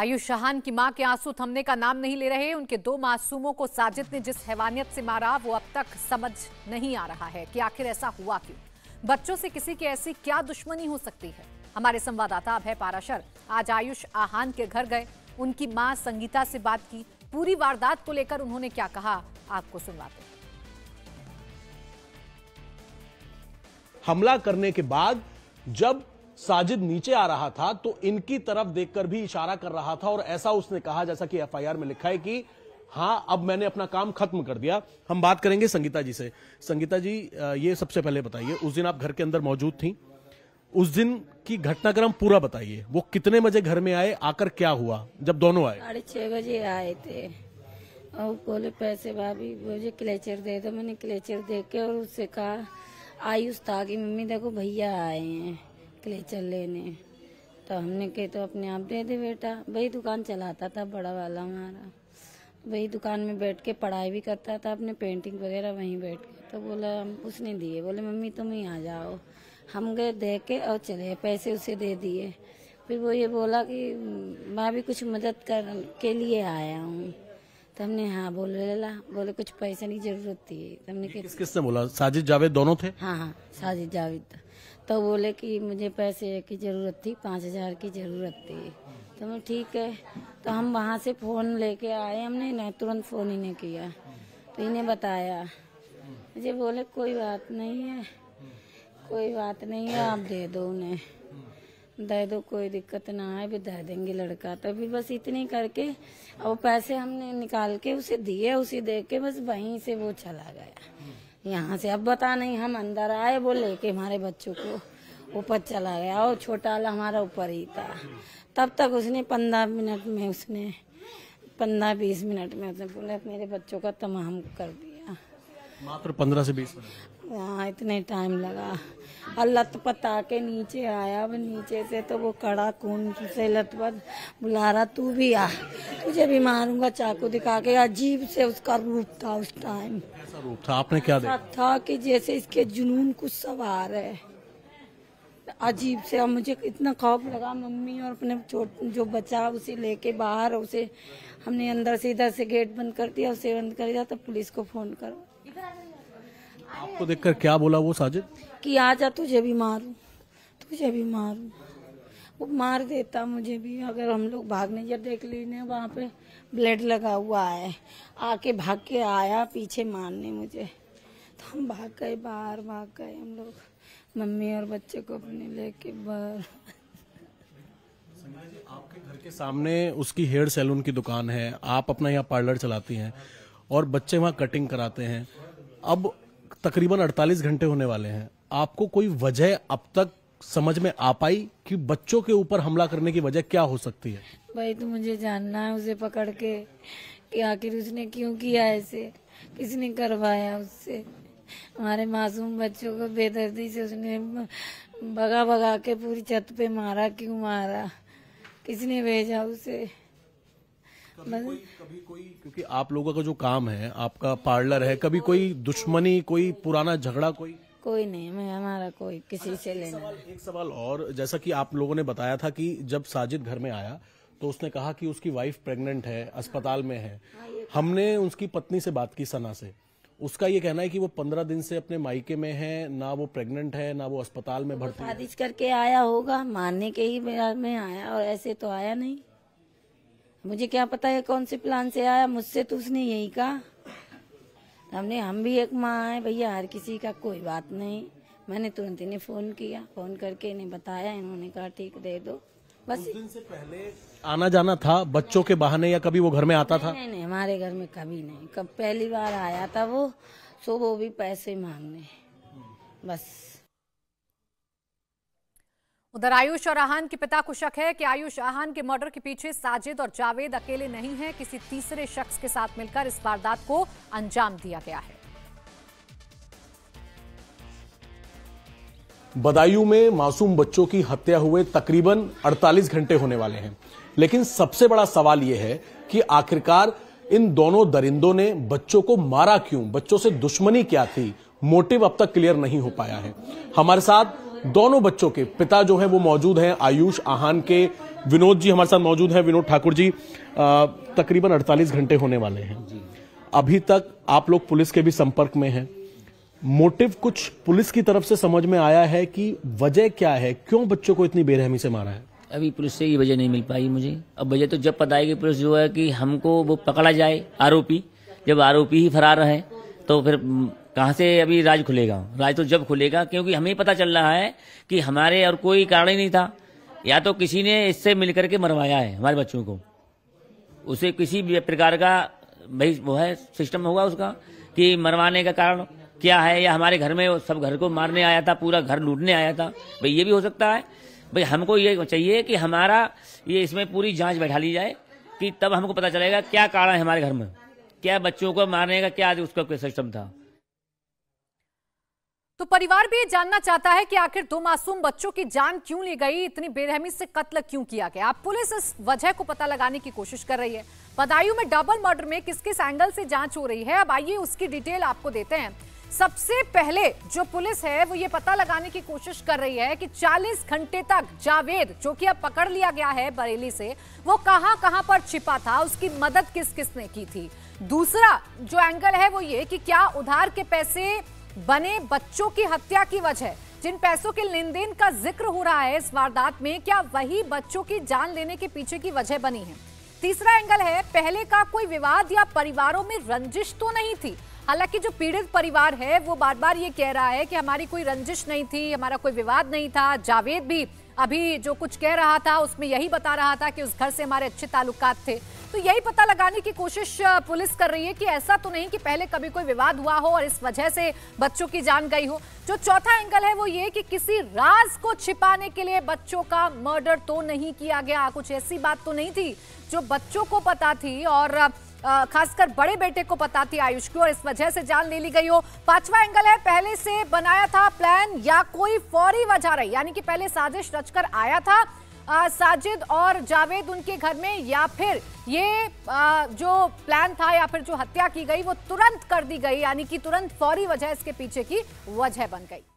आयुष शाहान की मां के आंसू थमने का नाम नहीं ले रहे उनके दो मासूमों को साजिद ने जिस हैवानियत से मारा वो अब तक समझ नहीं आ रहा है कि आखिर ऐसा हुआ क्यों बच्चों से किसी की ऐसी क्या दुश्मनी हो सकती है हमारे संवाददाता अभय पाराशर आज आयुष आहान के घर गए उनकी मां संगीता से बात की पूरी वारदात को लेकर उन्होंने क्या कहा आपको सुनवाते हमला करने के बाद जब साजिद नीचे आ रहा था तो इनकी तरफ देखकर भी इशारा कर रहा था और ऐसा उसने कहा जैसा कि एफआईआर में लिखा है कि हाँ अब मैंने अपना काम खत्म कर दिया हम बात करेंगे संगीता जी से संगीता जी ये सबसे पहले बताइए उस दिन आप घर के अंदर मौजूद थी उस दिन की घटनाक्रम पूरा बताइए वो कितने बजे घर में आए आकर क्या हुआ जब दोनों आए साढ़े छह बजे आए थे और बोले पैसे भाभी मुझे क्लेचर दे दो मैंने क्लेचर दे के और उससे कहा आयुष था ताकि मम्मी देखो भैया आए हैं के लिए चल लेने तो हमने कहे तो अपने आप दे दे बेटा वही दुकान चलाता था बड़ा वाला हमारा वही दुकान में बैठ के पढ़ाई भी करता था अपने पेंटिंग वगैरह वहीं बैठ के तो बोला उसने दिए बोले मम्मी तुम ही आ जाओ हम गए दे के और चले पैसे उसे दे दिए फिर वो ये बोला कि मैं भी कुछ मदद कर के लिए आया हूँ तो हमने हाँ बोल ला बोले कुछ पैसे नहीं जरूरत थी तो हमने किस किसने बोला साजिद जावेद दोनों थे हाँ हाँ साजिद जावेद था तो बोले कि मुझे पैसे की ज़रूरत थी पाँच हज़ार की ज़रूरत थी तो मैं ठीक है तो हम वहाँ से फ़ोन लेके आए हमने न तुरंत फ़ोन ही नहीं किया तो इन्हें बताया मुझे बोले कोई बात नहीं है कोई बात नहीं है आप दे दो उन्हें दे दो कोई दिक्कत ना है भी दे देंगे लड़का तो फिर बस इतनी करके और पैसे हमने निकाल के उसे दिए उसे दे के बस वहीं से वो चला गया यहाँ से अब बता नहीं हम अंदर आए बोले के हमारे बच्चों को ऊपर चला गया और छोटा वाला हमारा ऊपर ही था तब तक उसने पंद्रह मिनट में उसने पंद्रह बीस मिनट में उसने बोला मेरे बच्चों का तमाम कर दिया मात्र पंद्रह से बीस हाँ इतने टाइम लगा और लतपत आके नीचे आया अब नीचे से तो वो कड़ा खून से लतपत बुला रहा तू भी आ तुझे भी मारूंगा चाकू दिखा के अजीब से उसका रूप था उस टाइम ऐसा रूप था आपने क्या देखा था कि जैसे इसके जुनून कुछ सवार है अजीब से और मुझे इतना खौफ लगा मम्मी और अपने छोट जो बचा उसे लेके बाहर उसे हमने अंदर से इधर से गेट बंद कर दिया उसे बंद कर दिया तो पुलिस को फोन करो आपको देखकर क्या बोला वो साजिद कि आजा तुझे भी मारू तुझे भी मारू वो मार देता मुझे भी अगर हम लोग भागने या देख लेने वहाँ पे ब्लेड लगा हुआ है आके भाग के आया पीछे मारने मुझे तो हम भाग गए बाहर भाग गए हम लोग मम्मी और बच्चे को अपने लेके बाहर आपके घर के सामने उसकी हेयर सैलून की दुकान है आप अपना यहाँ पार्लर चलाती हैं और बच्चे वहाँ कटिंग कराते हैं अब तकरीबन 48 घंटे होने वाले हैं आपको कोई वजह अब तक समझ में आ पाई कि बच्चों के ऊपर हमला करने की वजह क्या हो सकती है भाई तो मुझे जानना है उसे पकड़ के कि आखिर उसने क्यों किया ऐसे किसने करवाया उससे हमारे मासूम बच्चों को बेदर्दी से उसने भगा भगा के पूरी छत पे मारा क्यों मारा किसने भेजा उसे कभी कोई क्योंकि आप लोगों का जो काम है आपका पार्लर है कभी कोई दुश्मनी कोई पुराना झगड़ा कोई कोई नहीं मैं हमारा कोई किसी अच्छा, से लेना सवाल, एक सवाल और जैसा कि आप लोगों ने बताया था कि जब साजिद घर में आया तो उसने कहा कि उसकी वाइफ प्रेग्नेंट है अस्पताल में है हाँ, तो- हमने उसकी पत्नी से बात की सना से उसका ये कहना है कि वो पंद्रह दिन से अपने मायके में है ना वो प्रेग्नेंट है ना वो अस्पताल में तो भर्ती करके आया होगा मानने के ही में आया और ऐसे तो आया नहीं मुझे क्या पता है कौन से प्लान से आया मुझसे तो उसने यही कहा हमने हम भी एक माँ है भैया हर किसी का कोई बात नहीं मैंने तुरंत इन्हें फोन किया फोन करके इन्हें बताया इन्होंने कहा ठीक दे दो बस दिन से पहले आना जाना था बच्चों के बहाने या कभी वो घर में आता नहीं, था नहीं नहीं हमारे घर में कभी नहीं कब पहली बार आया था वो सो वो भी पैसे मांगने बस उधर आयुष और आहान के पिता को शक है कि आयुष आहान के मर्डर के पीछे साजिद और जावेद अकेले नहीं हैं किसी तीसरे शख्स के साथ मिलकर इस वारदात को अंजाम दिया गया है बदायूं में मासूम बच्चों की हत्या हुए तकरीबन 48 घंटे होने वाले हैं लेकिन सबसे बड़ा सवाल यह है कि आखिरकार इन दोनों दरिंदों ने बच्चों को मारा क्यों बच्चों से दुश्मनी क्या थी मोटिव अब तक क्लियर नहीं हो पाया है हमारे साथ दोनों बच्चों के पिता जो है वो मौजूद हैं आयुष आहान के विनोद जी हमारे साथ मौजूद हैं विनोद ठाकुर जी तकरीबन 48 घंटे होने वाले हैं अभी तक आप लोग पुलिस के भी संपर्क में हैं मोटिव कुछ पुलिस की तरफ से समझ में आया है कि वजह क्या है क्यों बच्चों को इतनी बेरहमी से मारा है अभी पुलिस से ये वजह नहीं मिल पाई मुझे अब वजह तो जब पता आएगी पुलिस जो है कि हमको वो पकड़ा जाए आरोपी जब आरोपी ही फरार है तो फिर कहाँ से अभी राज खुलेगा राज तो जब खुलेगा क्योंकि हमें पता चल रहा है कि हमारे और कोई कारण ही नहीं था या तो किसी ने इससे मिल करके मरवाया है हमारे बच्चों को उसे किसी भी प्रकार का भाई वो है सिस्टम होगा उसका कि मरवाने का कारण क्या है या हमारे घर में सब घर को मारने आया था पूरा घर लूटने आया था भाई ये भी हो सकता है भाई हमको ये चाहिए कि हमारा ये इसमें पूरी जांच बैठा ली जाए कि तब हमको पता चलेगा क्या कारण है हमारे घर में क्या बच्चों को मारने का क्या उसका सिस्टम था तो परिवार भी जानना चाहता है कि आखिर दो मासूम बच्चों की जान क्यों ली गई इतनी बेरहमी से कत्ल क्यों किया गया आप पुलिस इस वजह को पता लगाने की कोशिश कर रही है बदायूं में डबल मर्डर में किस किस एंगल से जांच हो रही है अब आइए उसकी डिटेल आपको देते हैं सबसे पहले जो पुलिस है वो ये पता लगाने की कोशिश कर रही है कि 40 घंटे तक जावेद जो कि अब पकड़ लिया गया है बरेली से वो कहां कहां पर छिपा था उसकी मदद किस किसने की थी दूसरा जो एंगल है वो ये कि क्या उधार के पैसे बने बच्चों की हत्या की वजह जिन पैसों के लेन देन का जिक्र हो रहा है इस वारदात में क्या वही बच्चों की जान लेने के पीछे की वजह बनी है तीसरा एंगल है पहले का कोई विवाद या परिवारों में रंजिश तो नहीं थी हालांकि जो पीड़ित परिवार है वो बार बार ये कह रहा है कि हमारी कोई रंजिश नहीं थी हमारा कोई विवाद नहीं था जावेद भी अभी जो कुछ कह रहा था उसमें यही बता रहा था कि उस घर से हमारे अच्छे ताल्लुक थे तो यही पता लगाने की कोशिश पुलिस कर रही है कि ऐसा तो नहीं कि पहले कभी कोई विवाद हुआ हो और इस वजह से बच्चों की जान गई हो जो चौथा एंगल है वो ये कि किसी राज को छिपाने के लिए बच्चों का मर्डर तो नहीं किया गया कुछ ऐसी बात तो नहीं थी जो बच्चों को पता थी और खासकर बड़े बेटे को पता थी आयुष की और इस वजह से जान ले ली गई हो पांचवा एंगल है पहले से बनाया था प्लान या कोई फौरी वजह रही यानी कि पहले साजिश रचकर आया था आ, साजिद और जावेद उनके घर में या फिर ये आ, जो प्लान था या फिर जो हत्या की गई वो तुरंत कर दी गई यानी कि तुरंत फौरी वजह इसके पीछे की वजह बन गई